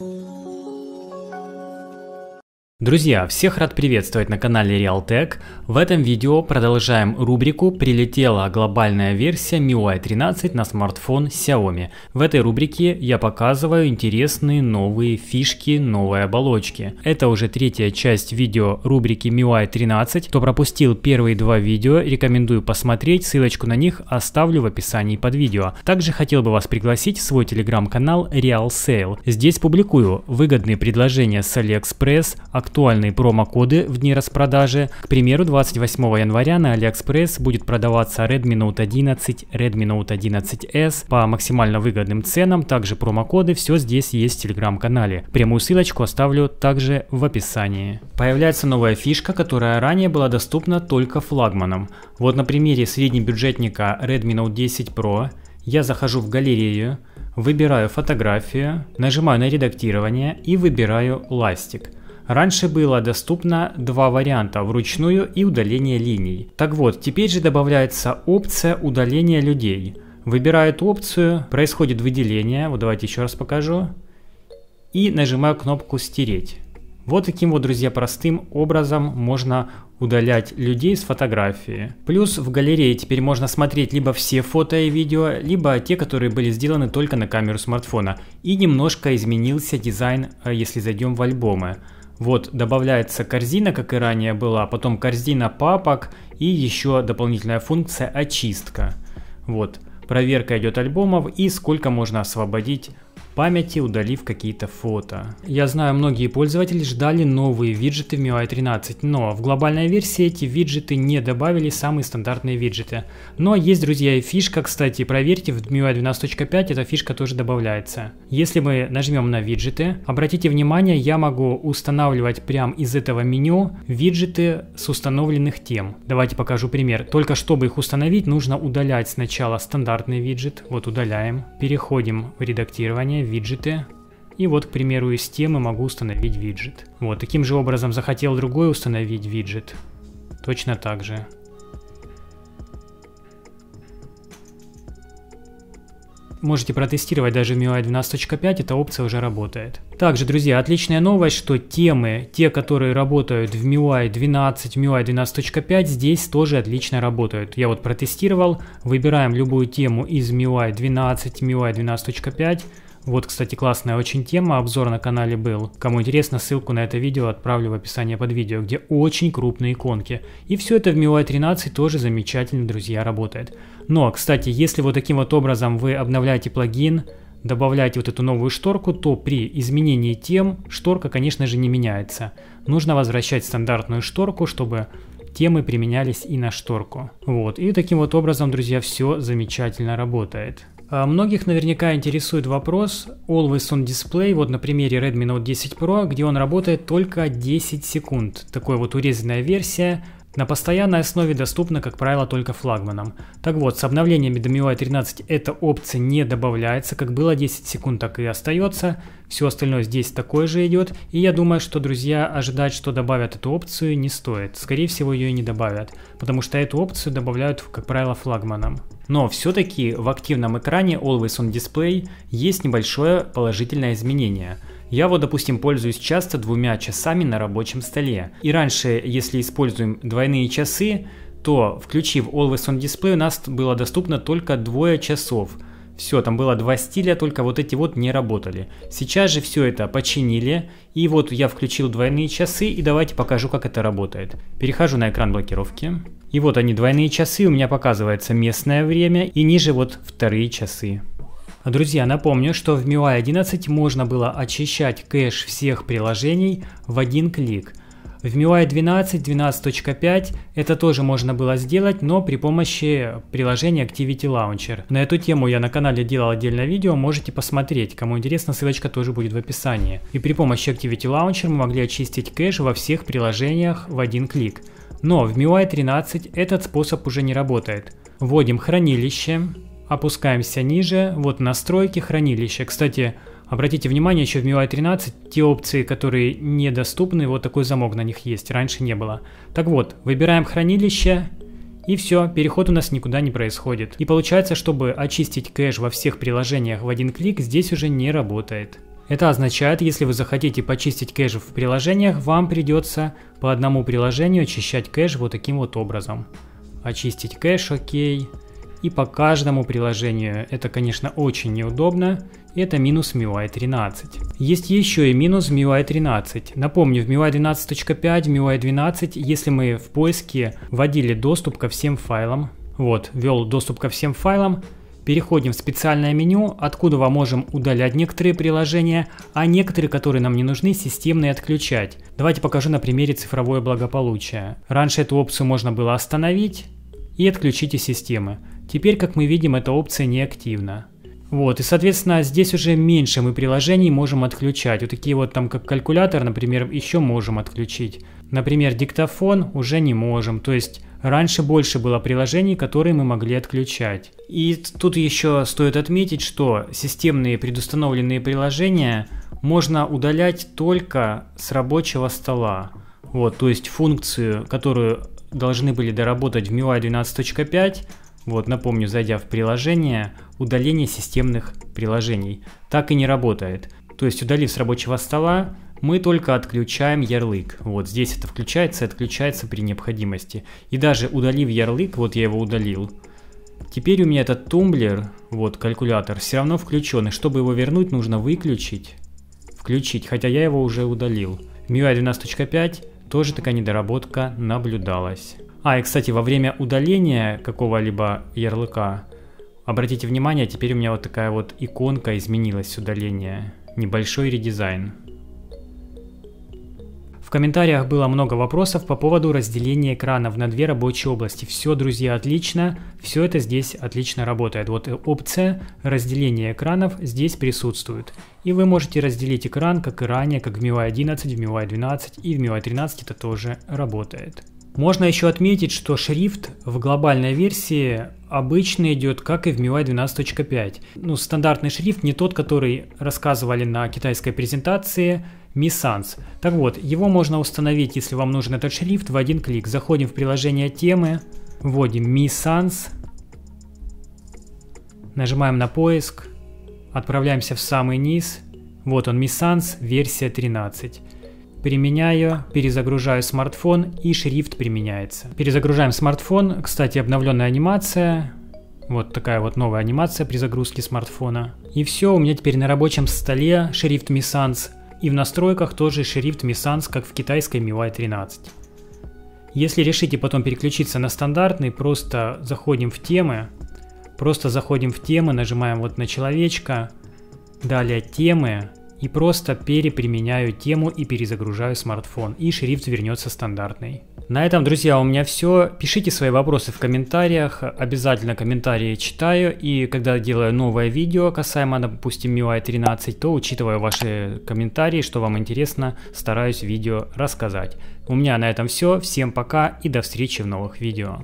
Música hum. Друзья, всех рад приветствовать на канале Realtek. В этом видео продолжаем рубрику «Прилетела глобальная версия MIUI 13 на смартфон Xiaomi». В этой рубрике я показываю интересные новые фишки, новые оболочки. Это уже третья часть видео рубрики MIUI 13. Кто пропустил первые два видео, рекомендую посмотреть, ссылочку на них оставлю в описании под видео. Также хотел бы вас пригласить в свой телеграм-канал RealSale. Здесь публикую выгодные предложения с AliExpress, актуальные актуальные промокоды в дни распродажи. К примеру, 28 января на AliExpress будет продаваться Redmi Note 11, Redmi Note 11s по максимально выгодным ценам, также промокоды, все здесь есть в телеграм-канале. Прямую ссылочку оставлю также в описании. Появляется новая фишка, которая ранее была доступна только флагманам. Вот на примере среднебюджетника Redmi Note 10 Pro я захожу в галерею, выбираю фотографию, нажимаю на редактирование и выбираю ластик. Раньше было доступно два варианта – вручную и удаление линий. Так вот, теперь же добавляется опция удаления людей. Выбираю опцию, происходит выделение, вот давайте еще раз покажу, и нажимаю кнопку «Стереть». Вот таким вот, друзья, простым образом можно удалять людей с фотографии. Плюс в галерее теперь можно смотреть либо все фото и видео, либо те, которые были сделаны только на камеру смартфона. И немножко изменился дизайн, э, если зайдем в альбомы. Вот добавляется корзина, как и ранее была, потом корзина папок и еще дополнительная функция очистка. Вот проверка идет альбомов и сколько можно освободить памяти, удалив какие-то фото. Я знаю, многие пользователи ждали новые виджеты в MIUI 13, но в глобальной версии эти виджеты не добавили самые стандартные виджеты. Но есть, друзья, и фишка, кстати, проверьте, в MIUI 12.5 эта фишка тоже добавляется. Если мы нажмем на виджеты, обратите внимание, я могу устанавливать прямо из этого меню виджеты с установленных тем. Давайте покажу пример. Только чтобы их установить, нужно удалять сначала стандартный виджет. Вот удаляем. Переходим в редактирование виджеты. И вот, к примеру, из темы могу установить виджет. Вот, таким же образом захотел другой установить виджет. Точно так же. Можете протестировать даже в MIUI 12.5, эта опция уже работает. Также, друзья, отличная новость, что темы, те, которые работают в MIUI 12, MIUI 12.5, здесь тоже отлично работают. Я вот протестировал, выбираем любую тему из MIUI 12, MIUI 12.5, вот, кстати, классная очень тема, обзор на канале был. Кому интересно, ссылку на это видео отправлю в описание под видео, где очень крупные иконки. И все это в MIUI 13 тоже замечательно, друзья, работает. Но, кстати, если вот таким вот образом вы обновляете плагин, добавляете вот эту новую шторку, то при изменении тем шторка, конечно же, не меняется. Нужно возвращать стандартную шторку, чтобы темы применялись и на шторку. Вот, и таким вот образом, друзья, все замечательно работает. А, многих наверняка интересует вопрос Always on Display, вот на примере Redmi Note 10 Pro, где он работает только 10 секунд. Такой вот урезанная версия – на постоянной основе доступна, как правило, только флагманам. Так вот, с обновлениями до MIUI 13 эта опция не добавляется, как было 10 секунд, так и остается. Все остальное здесь такое же идет, и я думаю, что, друзья, ожидать, что добавят эту опцию, не стоит. Скорее всего, ее и не добавят, потому что эту опцию добавляют, как правило, флагманам. Но все-таки в активном экране Always On Display есть небольшое положительное изменение – я вот, допустим, пользуюсь часто двумя часами на рабочем столе. И раньше, если используем двойные часы, то, включив Always On Display, у нас было доступно только двое часов. Все, там было два стиля, только вот эти вот не работали. Сейчас же все это починили, и вот я включил двойные часы, и давайте покажу, как это работает. Перехожу на экран блокировки. И вот они, двойные часы, у меня показывается местное время, и ниже вот вторые часы. Друзья, напомню, что в MIUI 11 можно было очищать кэш всех приложений в один клик. В MIUI 12, 12.5 это тоже можно было сделать, но при помощи приложения Activity Launcher. На эту тему я на канале делал отдельное видео, можете посмотреть. Кому интересно, ссылочка тоже будет в описании. И при помощи Activity Launcher мы могли очистить кэш во всех приложениях в один клик. Но в MIUI 13 этот способ уже не работает. Вводим хранилище, опускаемся ниже, вот настройки хранилища. Кстати, обратите внимание, еще в MIUI 13 а те опции, которые недоступны, вот такой замок на них есть, раньше не было. Так вот, выбираем хранилище, и все, переход у нас никуда не происходит. И получается, чтобы очистить кэш во всех приложениях в один клик, здесь уже не работает. Это означает, если вы захотите почистить кэш в приложениях, вам придется по одному приложению очищать кэш вот таким вот образом. Очистить кэш, окей и по каждому приложению. Это, конечно, очень неудобно, это минус MIUI 13. Есть еще и минус MIUI 13. Напомню, в MIUI 12.5, в MIUI 12, если мы в поиске вводили доступ ко всем файлам, вот, ввел доступ ко всем файлам, переходим в специальное меню, откуда мы можем удалять некоторые приложения, а некоторые, которые нам не нужны, системные отключать. Давайте покажу на примере цифровое благополучие. Раньше эту опцию можно было остановить, и отключите системы. Теперь, как мы видим, эта опция неактивна. Вот, и, соответственно, здесь уже меньше мы приложений можем отключать. Вот такие вот там, как калькулятор, например, еще можем отключить. Например, диктофон уже не можем. То есть раньше больше было приложений, которые мы могли отключать. И тут еще стоит отметить, что системные предустановленные приложения можно удалять только с рабочего стола. Вот, то есть функцию, которую должны были доработать в MIUI 12.5, вот, напомню, зайдя в приложение, удаление системных приложений. Так и не работает. То есть, удалив с рабочего стола, мы только отключаем ярлык. Вот здесь это включается и отключается при необходимости. И даже удалив ярлык, вот я его удалил, теперь у меня этот тумблер, вот калькулятор, все равно включен. И чтобы его вернуть, нужно выключить, включить, хотя я его уже удалил. MIUI 12.5 тоже такая недоработка наблюдалась. А, и, кстати, во время удаления какого-либо ярлыка, обратите внимание, теперь у меня вот такая вот иконка изменилась с удаления. Небольшой редизайн. В комментариях было много вопросов по поводу разделения экранов на две рабочие области. Все, друзья, отлично. Все это здесь отлично работает. Вот э, опция разделения экранов здесь присутствует. И вы можете разделить экран, как и ранее, как в MIUI 11, в MIUI 12 и в MIUI 13 это тоже работает. Можно еще отметить, что шрифт в глобальной версии обычно идет, как и в MIUI 12.5. Ну, стандартный шрифт не тот, который рассказывали на китайской презентации – Mi Sans. Так вот, его можно установить, если вам нужен этот шрифт, в один клик. Заходим в приложение темы, вводим Mi Sans, нажимаем на поиск, отправляемся в самый низ. Вот он, Mi Sans, версия 13. Применяю, перезагружаю смартфон и шрифт применяется. Перезагружаем смартфон, кстати, обновленная анимация, вот такая вот новая анимация при загрузке смартфона. И все, у меня теперь на рабочем столе шрифт Mi Sans и в настройках тоже шрифт Mi Sans, как в китайской MIUI 13. Если решите потом переключиться на стандартный, просто заходим в темы, просто заходим в темы, нажимаем вот на человечка, далее темы, и просто переприменяю тему и перезагружаю смартфон, и шрифт вернется стандартный. На этом, друзья, у меня все. Пишите свои вопросы в комментариях, обязательно комментарии читаю, и когда делаю новое видео касаемо, допустим, MIUI 13, то учитываю ваши комментарии, что вам интересно, стараюсь видео рассказать. У меня на этом все, всем пока и до встречи в новых видео.